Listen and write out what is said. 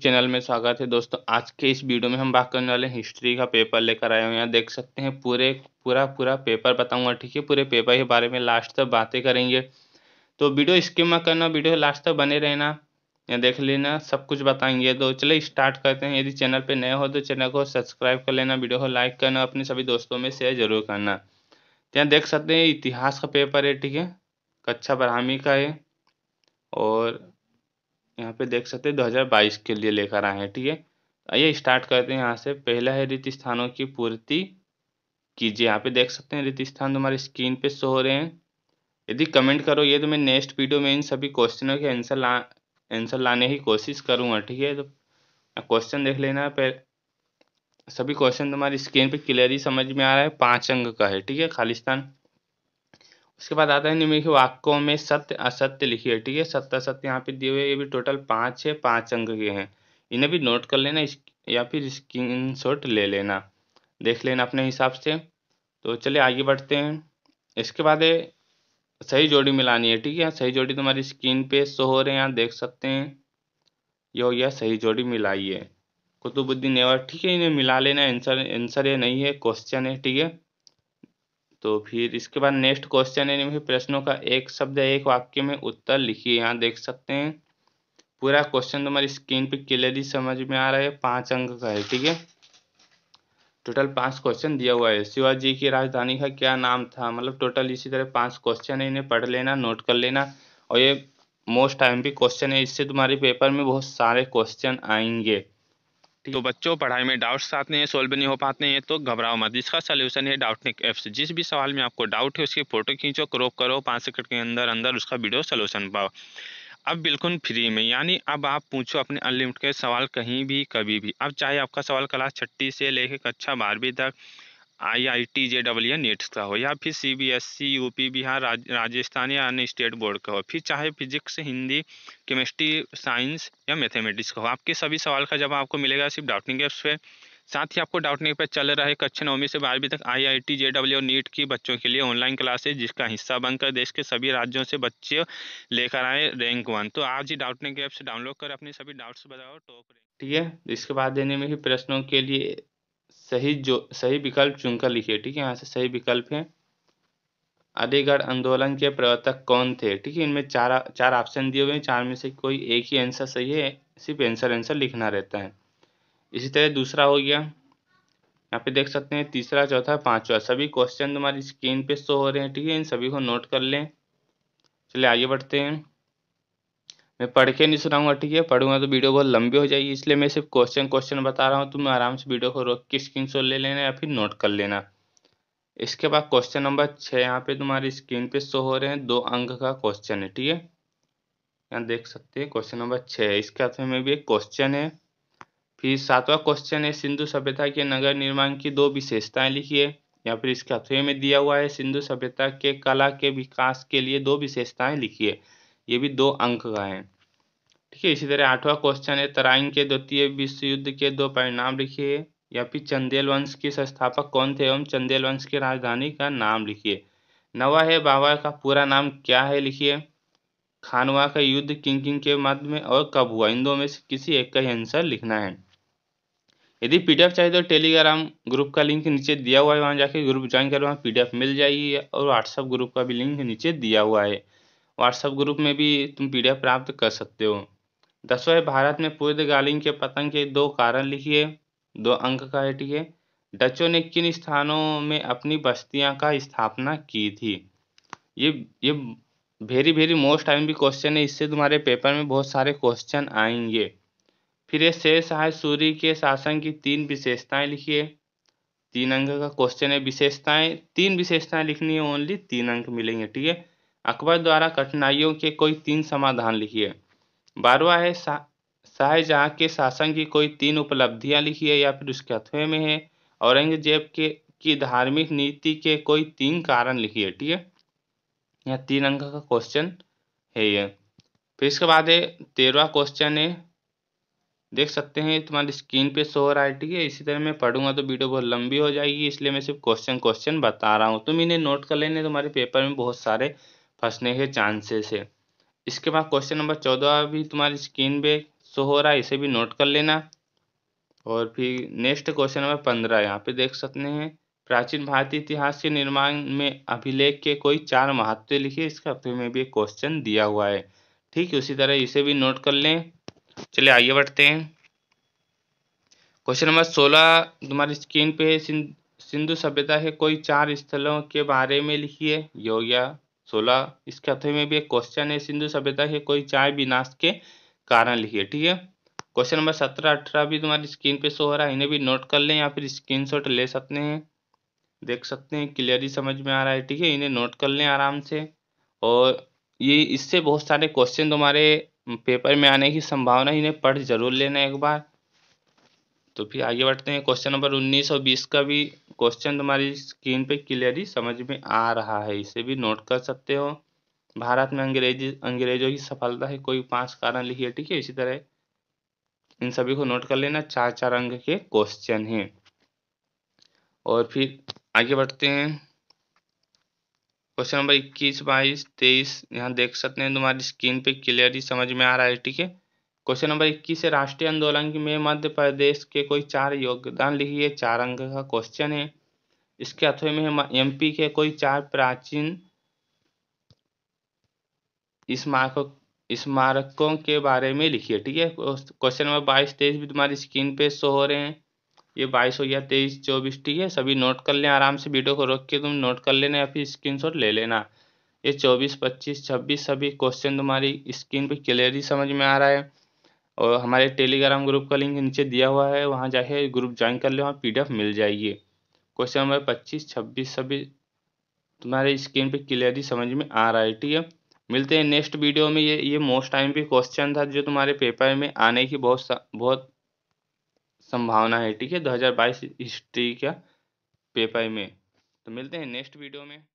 channel में स्वागत है दोस्तों आज के इस वीडियो में हम बात करने वाले हैं हिस्ट्री का पेपर लेकर आए हैं यहाँ देख सकते हैं पूरे पूरा पूरा पेपर बताऊंगा ठीक है पूरे पेपर के बारे में लास्ट तक बातें करेंगे तो वीडियो स्किप मत करना वीडियो लास्ट तक बने रहना यहाँ देख लेना सब कुछ बताएंगे तो चले स्टार्ट करते हैं यदि चैनल पर नए हो तो चैनल को सब्सक्राइब कर लेना वीडियो को लाइक करना अपने सभी दोस्तों में शेयर जरूर करना तो यहाँ देख सकते हैं इतिहास का पेपर है ठीक है कच्छा बरहमी का है और यहाँ पे देख सकते हैं 2022 के लिए लेकर आए हैं ठीक है आइए स्टार्ट करते हैं यहाँ से पहला है रिक्त स्थानों की पूर्ति कीजिए यहाँ पे देख सकते हैं रिक्त स्थान तुम्हारे तो स्क्रीन पे शो हो रहे हैं यदि कमेंट करोगे तो मैं नेक्स्ट वीडियो में इन सभी क्वेश्चनों के आंसर ला आंसर लाने की कोशिश करूँगा ठीक है तो क्वेश्चन देख लेना पे सभी क्वेश्चन तुम्हारी स्क्रीन पे क्लियरली समझ में आ रहा है पाँच अंग का है ठीक है खालिस्तान इसके बाद आता है निम्नलिखित वाक्यों में सत्य असत्य लिखिए ठीक है सत्य असत्य यहाँ पे दिए हुए ये भी टोटल पाँच है पाँच अंक के हैं इन्हें भी नोट कर लेना या फिर स्क्रीन ले लेना देख लेना अपने हिसाब से तो चलिए आगे बढ़ते हैं इसके बाद है सही जोड़ी मिलानी है ठीक है सही जोड़ी तुम्हारी स्क्रीन पे शो हो रहे हैं यहाँ देख सकते हैं ये हो गया सही जोड़ी मिलाइए कुतुबुद्दीन नेवर ठीक है इन्हें मिला लेना आंसर आंसर ये नहीं है क्वेश्चन है ठीक है तो फिर इसके बाद नेक्स्ट क्वेश्चन है निम्नलिखित प्रश्नों का एक शब्द एक वाक्य में उत्तर लिखिए यहाँ देख सकते हैं पूरा क्वेश्चन तुम्हारी स्क्रीन पे क्लियरली समझ में आ रहा है पांच अंक का है ठीक है टोटल पांच क्वेश्चन दिया हुआ है शिवाजी की राजधानी का क्या नाम था मतलब टोटल इसी तरह पांच क्वेश्चन है इन्हें पढ़ लेना नोट कर लेना और ये मोस्ट टाइम भी क्वेश्चन है इससे तुम्हारे पेपर में बहुत सारे क्वेश्चन आएंगे तो बच्चों पढ़ाई में डाउट्स आते हैं सोल्व नहीं हो पाते हैं तो घबराओ मत इसका सलूशन है डाउटनिक एप्स जिस भी सवाल में आपको डाउट है उसकी फोटो खींचो क्रॉप करो पाँच सेकंड के अंदर अंदर उसका वीडियो सलूशन पाओ अब बिल्कुल फ्री में यानी अब आप पूछो अपने अनलिमिटेड सवाल कहीं भी कभी भी अब चाहे आपका सवाल क्लास छठी से लेकर कक्षा बारहवीं तक आई आई टी जे डबल नेट्स का हो या फिर C B S C U P Bihar Rajasthan या अन्य स्टेट बोर्ड का हो फिर चाहे फिजिक्स हिंदी केमिस्ट्री साइंस या मैथमेटिक्स का हो आपके सभी सवाल का जवाब आपको मिलेगा सिर्फ डाउटिंग ऐप्स पे साथ ही आपको डाउटनिंग पे चल रहे कक्षा नौवीं से बारहवीं तक I I T J W NEET की बच्चों के लिए ऑनलाइन क्लासेज जिसका हिस्सा बनकर देश के सभी राज्यों से बच्चे लेकर आए रैंक वन तो आज ही डाउटनिंग ऐप से डाउनलोड कर अपने सभी डाउट्स बताओ टॉप ठीक है इसके बाद देने में ही प्रश्नों के लिए सही जो सही विकल्प चुनकर लिखिए ठीक है यहाँ से सही विकल्प है अलीगढ़ आंदोलन के प्रवर्तक कौन थे ठीक है इनमें चार चार ऑप्शन दिए हुए हैं चार में से कोई एक ही आंसर सही है सिर्फ आंसर आंसर लिखना रहता है इसी तरह दूसरा हो गया यहाँ पे देख सकते हैं तीसरा चौथा पांचवा सभी क्वेश्चन तुम्हारी स्क्रीन पे शो हो रहे हैं ठीक है इन सभी को नोट कर लें चलिए आगे बढ़ते हैं मैं पढ़ के नहीं सुनाऊंगा ठीक है पढ़ूंगा तो वीडियो बहुत लंबी हो जाएगी इसलिए मैं सिर्फ क्वेश्चन क्वेश्चन बता रहा हूँ तुम आराम से वीडियो को रोक के स्क्रीन ले लेना या फिर नोट कर लेना इसके बाद क्वेश्चन नंबर छः यहाँ पे तुम्हारी स्क्रीन पे शो हो रहे हैं दो अंक का क्वेश्चन है ठीक है यहाँ देख सकते हैं क्वेश्चन नंबर छः इसके अर्थ में भी एक क्वेश्चन है फिर सातवां क्वेश्चन है सिंधु सभ्यता के नगर निर्माण की दो विशेषताएं लिखिए या फिर इसके अर्थ में दिया हुआ है सिंधु सभ्यता के कला के विकास के लिए दो विशेषताएं लिखिए ये भी दो अंक का है ठीक है इसी तरह आठवां क्वेश्चन है तराइन के द्वितीय विश्व युद्ध के दो परिणाम लिखिए या फिर चंदेल वंश के संस्थापक कौन थे एवं चंदेल वंश की राजधानी का नाम लिखिए नवा है बाबा का पूरा नाम क्या है लिखिए खानवा का युद्ध किंग किंग के मध्य में और कब हुआ इन दो में से किसी एक का ही आंसर लिखना है यदि पीडीएफ चाहिए तो टेलीग्राम ग्रुप का लिंक नीचे दिया हुआ है वहां जाके ग्रुप ज्वाइन करो वहाँ पीडीएफ मिल जाएगी और व्हाट्सएप ग्रुप का भी लिंक नीचे दिया हुआ है व्हाट्सएप ग्रुप में भी तुम पी प्राप्त कर सकते हो दसवें है भारत में पूर्वगालिन के पतंग के दो कारण लिखिए दो अंक का है ठीक है डचों ने किन स्थानों में अपनी बस्तियां का स्थापना की थी ये ये वेरी वेरी मोस्ट टाइम भी क्वेश्चन है इससे तुम्हारे पेपर में बहुत सारे क्वेश्चन आएंगे फिर ये शेर शाह सूर्य के शासन की तीन विशेषताएं लिखिए तीन अंक का क्वेश्चन है विशेषताएं तीन विशेषताएं लिखनी है ओनली तीन अंक मिलेंगे ठीक है अकबर द्वारा कठिनाइयों के कोई तीन समाधान लिखिए बारवा है शाहजहाँ के शासन की कोई तीन उपलब्धियां लिखिए या फिर उसके अथवे में है औरंगजेब के की धार्मिक नीति के कोई तीन कारण लिखिए ठीक है यह तीन अंक का क्वेश्चन है ये फिर इसके बाद है तेरवा क्वेश्चन है देख सकते हैं तुम्हारी स्क्रीन पे शो हो रहा है ठीक है इसी तरह मैं पढ़ूंगा तो वीडियो बहुत लंबी हो जाएगी इसलिए मैं सिर्फ क्वेश्चन क्वेश्चन बता रहा हूँ तुम इन्हें नोट कर लेने तुम्हारे पेपर में बहुत सारे फंसने के चांसेस है इसके बाद क्वेश्चन नंबर चौदह भी तुम्हारी स्क्रीन पे शो हो रहा है इसे भी नोट कर लेना और फिर नेक्स्ट क्वेश्चन नंबर पंद्रह यहाँ पे देख सकते हैं प्राचीन भारतीय इतिहास के निर्माण में अभिलेख के कोई चार महत्व लिखे इसका हफ्ते में भी एक क्वेश्चन दिया हुआ है ठीक है उसी तरह इसे भी नोट कर लें चलिए आइए बढ़ते हैं क्वेश्चन नंबर सोलह तुम्हारी स्क्रीन पे सिंधु सभ्यता के कोई चार स्थलों के बारे में लिखिए योग सोलह इस कथे में भी एक क्वेश्चन है सिंधु सभ्यता के कोई चाय विनाश के कारण लिखिए ठीक है क्वेश्चन नंबर सत्रह अठारह भी तुम्हारी स्क्रीन पे शो हो रहा है इन्हें भी नोट कर लें या फिर स्क्रीनशॉट ले सकते हैं देख सकते हैं क्लियरली समझ में आ रहा है ठीक है इन्हें नोट कर लें आराम से और ये इससे बहुत सारे क्वेश्चन तुम्हारे पेपर में आने की संभावना इन्हें पढ़ जरूर लेना एक बार तो फिर आगे बढ़ते हैं क्वेश्चन नंबर उन्नीस और बीस का भी क्वेश्चन तुम्हारी स्क्रीन पे क्लियरली समझ में आ रहा है इसे भी नोट कर सकते हो भारत में अंग्रेजी अंग्रेजों की सफलता है कोई पांच कारण लिखिए ठीक है इसी तरह इन सभी को नोट कर लेना चार चार अंग के क्वेश्चन हैं और फिर आगे बढ़ते हैं क्वेश्चन नंबर इक्कीस बाईस तेईस यहाँ देख सकते हैं तुम्हारी स्क्रीन पे क्लियरली समझ में आ रहा है ठीक है क्वेश्चन नंबर इक्कीस है राष्ट्रीय आंदोलन में मध्य प्रदेश के कोई चार योगदान लिखिए चार अंक का क्वेश्चन है इसके अथवे में पी के कोई चार प्राचीन स्मारक स्मारकों के बारे में लिखिए ठीक है क्वेश्चन नंबर बाईस तेईस भी तुम्हारी स्क्रीन पे शो हो रहे हैं ये बाईस हो गया तेईस चौबीस ठीक है सभी नोट कर लें आराम से वीडियो को रोक के तुम नोट कर लेना या फिर स्क्रीन ले लेना ये चौबीस पच्चीस छब्बीस सभी क्वेश्चन तुम्हारी स्क्रीन पे क्लियरली समझ में आ रहा है और हमारे टेलीग्राम ग्रुप का लिंक नीचे दिया हुआ है वहाँ जाके ग्रुप ज्वाइन कर लें वहाँ पी मिल जाएगी क्वेश्चन नंबर पच्चीस छब्बीस सभी तुम्हारे स्क्रीन पे क्लियरली समझ में आ रहा है ठीक है मिलते हैं नेक्स्ट वीडियो में ये ये मोस्ट टाइम पे क्वेश्चन था जो तुम्हारे पेपर में आने की बहुत बहुत संभावना है ठीक है 2022 हिस्ट्री का पेपर में तो मिलते हैं नेक्स्ट वीडियो में